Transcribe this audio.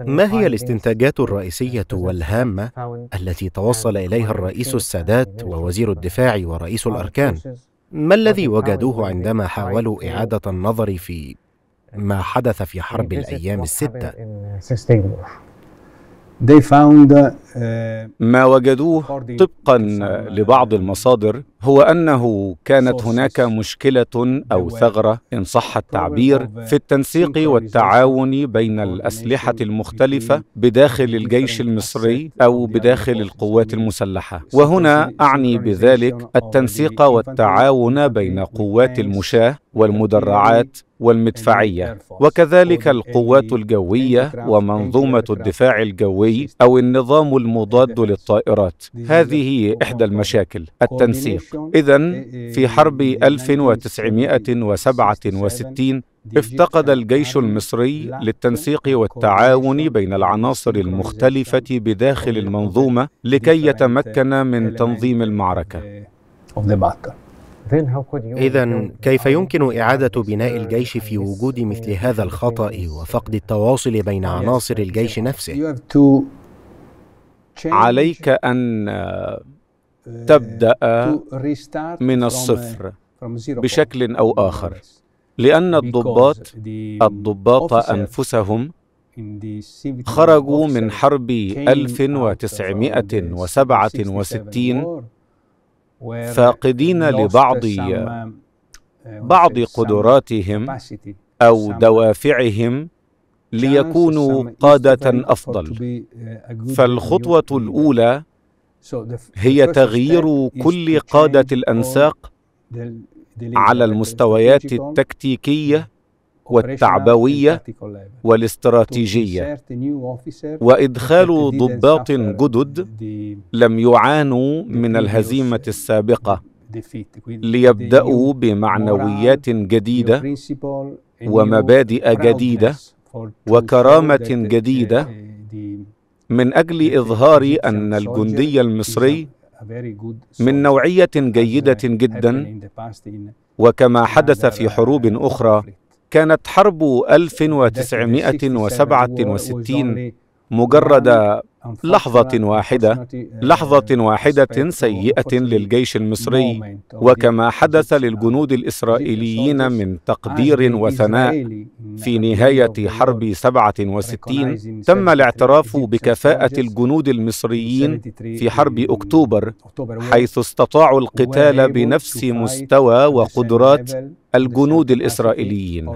ما هي الاستنتاجات الرئيسية والهامة التي توصل إليها الرئيس السادات ووزير الدفاع ورئيس الأركان؟ ما الذي وجدوه عندما حاولوا إعادة النظر في ما حدث في حرب الأيام الستة؟ They found آه، ما وجدوه طبقا لبعض آه، المصادر هو انه كانت هناك مشكله او ثغره ان صح التعبير uh, في التنسيق والتعاون بين الاسلحه المختلفه بداخل الجيش المصري او بداخل القوات المسلحه وهنا اعني بذلك التنسيق والتعاون بين قوات المشاه والمدرعات والمدفعيه وكذلك القوات الجويه ومنظومه الدفاع الجوي او النظام المضاد للطائرات هذه إحدى المشاكل التنسيق إذا في حرب 1967 افتقد الجيش المصري للتنسيق والتعاون بين العناصر المختلفة بداخل المنظومة لكي يتمكن من تنظيم المعركة إذا كيف يمكن إعادة بناء الجيش في وجود مثل هذا الخطأ وفقد التواصل بين عناصر الجيش نفسه؟ عليك أن uh, تبدأ من uh, الصفر بشكل أو آخر لأن الضباط الضباط أنفسهم خرجوا من حرب 1967 فاقدين لبعض uh, بعض قدراتهم أو دوافعهم ليكونوا قادة uh, أفضل فالخطوة الأولى هي تغيير كل قادة الأنساق على المستويات التكتيكية والتعبوية والاستراتيجية وإدخال ضباط جدد لم يعانوا من الهزيمة السابقة ليبدأوا بمعنويات جديدة ومبادئ جديدة وكرامه جديده من اجل اظهار ان الجندي المصري من نوعيه جيده جدا وكما حدث في حروب اخرى كانت حرب 1967 مجرد لحظة واحدة لحظة واحدة سيئة للجيش المصري وكما حدث للجنود الإسرائيليين من تقدير وثناء في نهاية حرب 67 تم الاعتراف بكفاءة الجنود المصريين في حرب أكتوبر حيث استطاعوا القتال بنفس مستوى وقدرات الجنود الإسرائيليين